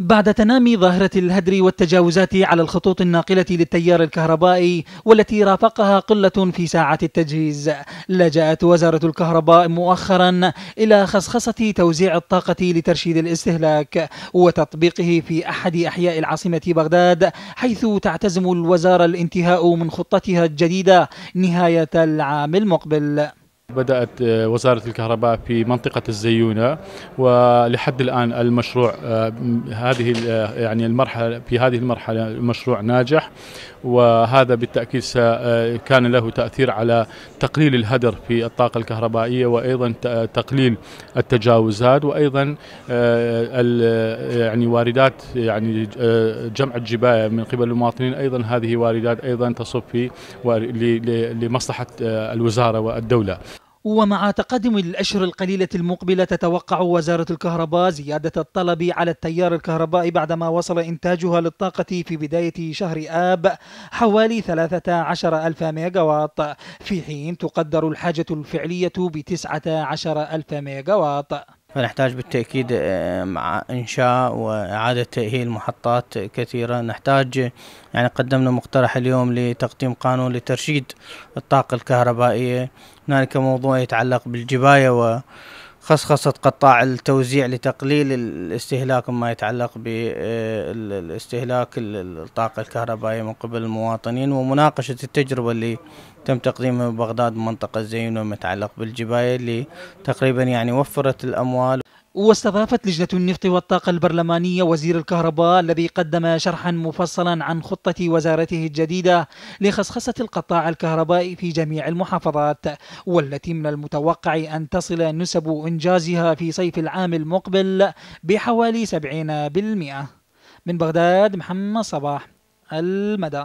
بعد تنامي ظاهرة الهدر والتجاوزات على الخطوط الناقلة للتيار الكهربائي والتي رافقها قلة في ساعة التجهيز لجأت وزارة الكهرباء مؤخرا إلى خصخصة توزيع الطاقة لترشيد الاستهلاك وتطبيقه في أحد أحياء العاصمة بغداد حيث تعتزم الوزارة الانتهاء من خطتها الجديدة نهاية العام المقبل بدأت آه، وزارة الكهرباء في منطقة الزيونة ولحد الآن المشروع آه، هذه آه، يعني المرحلة في هذه المرحلة المشروع ناجح وهذا بالتأكيد كان له تأثير على تقليل الهدر في الطاقة الكهربائية وأيضا تقليل التجاوزات وأيضا يعني واردات يعني جمع الجباية من قبل المواطنين أيضا هذه واردات أيضا تصب في لمصلحة الوزارة والدولة ومع تقدم الأشهر القليلة المقبلة تتوقع وزارة الكهرباء زيادة الطلب على التيار الكهربائي بعدما وصل إنتاجها للطاقة في بداية شهر آب حوالي 13 ألف ميجاوات في حين تقدر الحاجة الفعلية ب 19 ألف ميجاوات فنحتاج بالتأكيد آه، مع إنشاء وإعادة تأهيل محطات كثيرة نحتاج يعني قدمنا مقترح اليوم لتقديم قانون لترشيد الطاقة الكهربائية هنالك موضوع يتعلق بالجباية و خصخصة قطاع التوزيع لتقليل الاستهلاك ما يتعلق بالاستهلاك آه، الطاقة الكهربائية من قبل المواطنين ومناقشة التجربة اللي تم تقديمها ببغداد منطقة زين وما يتعلق بالجباية اللي تقريبا يعني وفرت الأموال واستضافت لجنة النفط والطاقة البرلمانية وزير الكهرباء الذي قدم شرحا مفصلا عن خطة وزارته الجديدة لخصخصة القطاع الكهربائي في جميع المحافظات والتي من المتوقع أن تصل نسب إنجازها في صيف العام المقبل بحوالي 70% من بغداد محمد صباح المدى